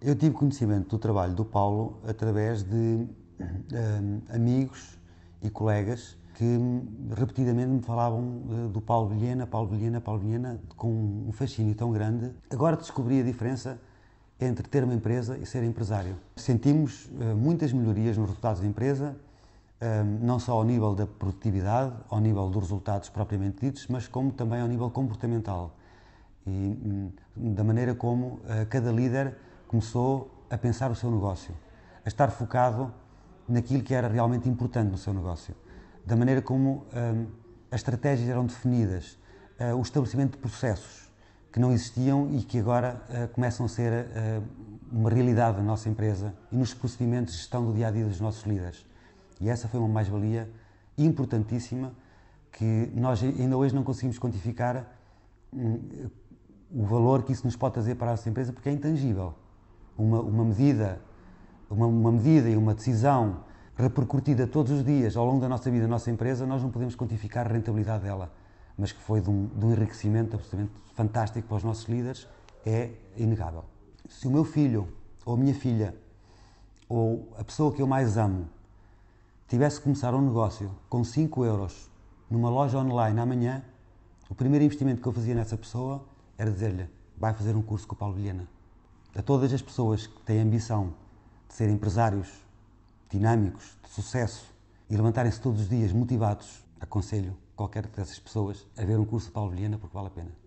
eu tive conhecimento do trabalho do Paulo através de um, ehm, amigos e colegas que repetidamente me falavam eh, do Paulo Vilhena, Paulo Vilhena, Paulo Vilhena, com um fascínio tão grande. Agora descobri a diferença entre ter uma empresa e ser empresário. Sentimos eh, muitas melhorias nos resultados da empresa, ehm, não só ao nível da produtividade, ao nível dos resultados propriamente ditos, mas como também ao nível comportamental e hum, da maneira como eh, cada líder começou a pensar o seu negócio, a estar focado naquilo que era realmente importante no seu negócio, da maneira como hum, as estratégias eram definidas, hum, o estabelecimento de processos que não existiam e que agora hum, começam a ser uma realidade da nossa empresa e nos procedimentos de gestão do dia a dia dos nossos líderes. E essa foi uma mais-valia importantíssima que nós ainda hoje não conseguimos quantificar o valor que isso nos pode trazer para a nossa empresa porque é intangível uma, uma medida, uma, uma medida e uma decisão repercutida todos os dias ao longo da nossa vida, da nossa empresa, nós não podemos quantificar a rentabilidade dela, mas que foi de um, de um enriquecimento absolutamente fantástico para os nossos líderes, é inegável. Se o meu filho, ou a minha filha, ou a pessoa que eu mais amo, tivesse que começar um negócio com 5 euros numa loja online amanhã, o primeiro investimento que eu fazia nessa pessoa era dizer-lhe: vai fazer um curso com o Paulo Vilhena a todas as pessoas que têm a ambição de ser empresários dinâmicos, de sucesso e levantarem-se todos os dias motivados, aconselho qualquer dessas pessoas a ver um curso de Paulo Vilhena porque vale a pena.